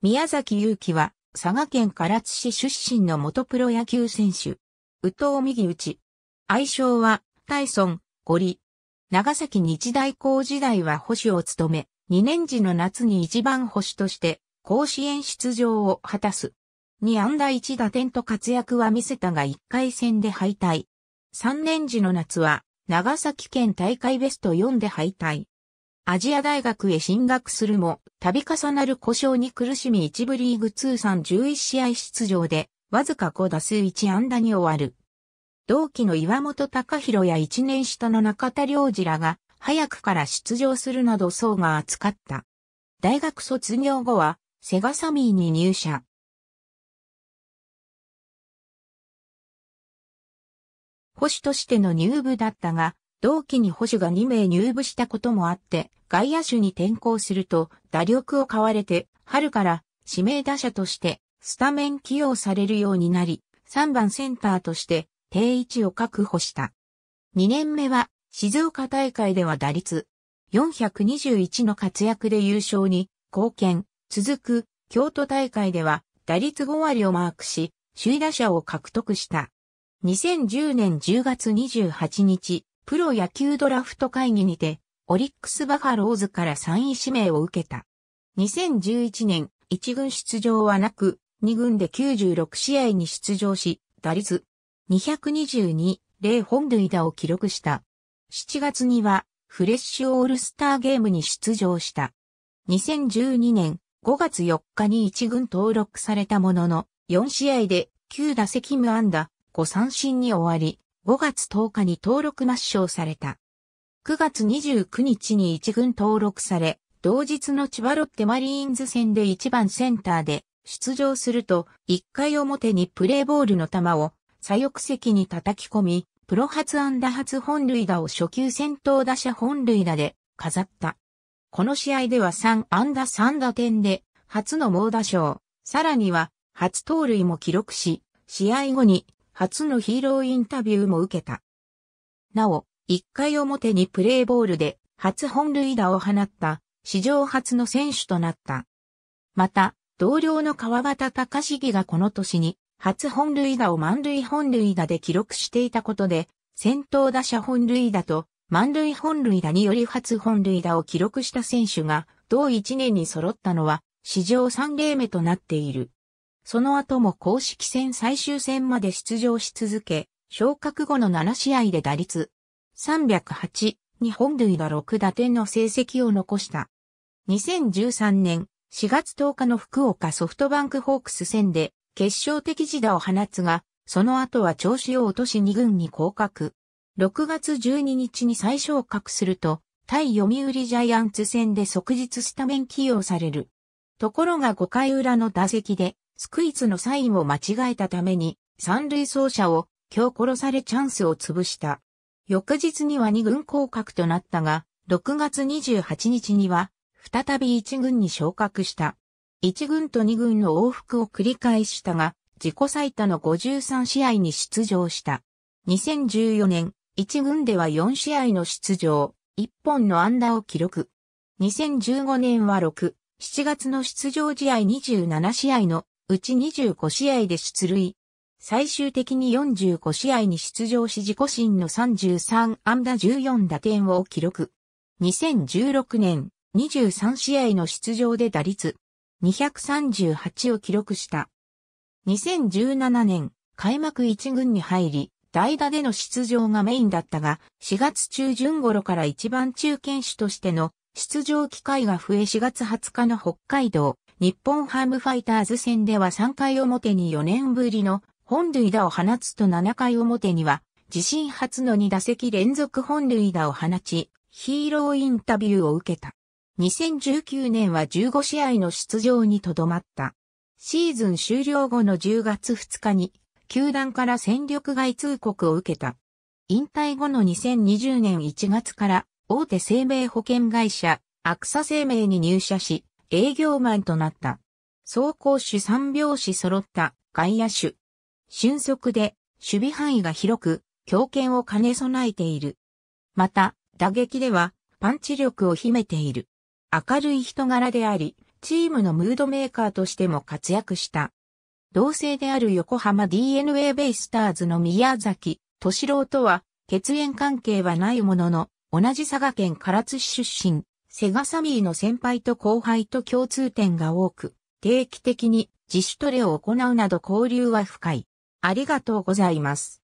宮崎祐希は、佐賀県唐津市出身の元プロ野球選手。宇藤右打愛称は、タイソン、ゴリ。長崎日大校時代は保守を務め、2年時の夏に一番保守として、甲子園出場を果たす。2安打1打点と活躍は見せたが1回戦で敗退。3年時の夏は、長崎県大会ベスト4で敗退。アジア大学へ進学するも、度重なる故障に苦しみ一部リーグ通算11試合出場で、わずか5打数1安打に終わる。同期の岩本隆弘や1年下の中田良二らが、早くから出場するなど層が厚かった。大学卒業後は、セガサミーに入社。保守としての入部だったが、同期に保守が2名入部したこともあって、外野手に転向すると、打力を買われて、春から指名打者としてスタメン起用されるようになり、3番センターとして定位置を確保した。2年目は静岡大会では打率421の活躍で優勝に貢献。続く京都大会では打率5割をマークし、首位打者を獲得した。2010年10月28日、プロ野球ドラフト会議にて、オリックスバファローズから3位指名を受けた。2011年、1軍出場はなく、2軍で96試合に出場し、打率222、0本塁打を記録した。7月には、フレッシュオールスターゲームに出場した。2012年5月4日に1軍登録されたものの、4試合で9打席無安打、5三振に終わり、5月10日に登録抹消された。9月29日に一軍登録され、同日の千葉ロッテマリーンズ戦で1番センターで出場すると、1回表にプレーボールの球を左翼席に叩き込み、プロ初安打初本塁打を初級先頭打者本塁打で飾った。この試合では3安打3打点で、初の猛打賞、さらには初盗塁も記録し、試合後に初のヒーローインタビューも受けた。なお、1回表にプレーボールで初本塁打を放った史上初の選手となった。また、同僚の川端隆重がこの年に初本塁打を満塁本塁打で記録していたことで、先頭打者本塁打と満塁本塁打により初本塁打を記録した選手が同1年に揃ったのは史上3例目となっている。その後も公式戦最終戦まで出場し続け、昇格後の7試合で打率308、日本塁打6打点の成績を残した。2013年4月10日の福岡ソフトバンクホークス戦で決勝的自打を放つが、その後は調子を落とし2軍に降格。6月12日に再昇格すると、対読売ジャイアンツ戦で即日スタメン起用される。ところが5回裏の打席で、スクイズのサインを間違えたために、三塁走者を今日殺されチャンスを潰した。翌日には二軍降格となったが、6月28日には、再び一軍に昇格した。一軍と二軍の往復を繰り返したが、自己最多の53試合に出場した。2014年、一軍では4試合の出場、1本の安打を記録。2015年は6、7月の出場試合27試合のうち25試合で出塁。最終的に45試合に出場し自己新の33安打14打点を記録。2016年23試合の出場で打率238を記録した。2017年開幕1軍に入り、代打での出場がメインだったが、4月中旬頃から一番中堅手としての出場機会が増え4月20日の北海道日本ハムファイターズ戦では3回表に4年ぶりの本塁打を放つと7回表には自身初の2打席連続本塁打を放ち、ヒーローインタビューを受けた。2019年は15試合の出場にとどまった。シーズン終了後の10月2日に、球団から戦力外通告を受けた。引退後の2020年1月から、大手生命保険会社、アクサ生命に入社し、営業マンとなった。走行手3拍子揃った外野手。俊足で守備範囲が広く、強肩を兼ね備えている。また、打撃ではパンチ力を秘めている。明るい人柄であり、チームのムードメーカーとしても活躍した。同性である横浜 DNA ベイスターズの宮崎敏郎とは血縁関係はないものの、同じ佐賀県唐津市出身、セガサミーの先輩と後輩と共通点が多く、定期的に自主トレを行うなど交流は深い。ありがとうございます。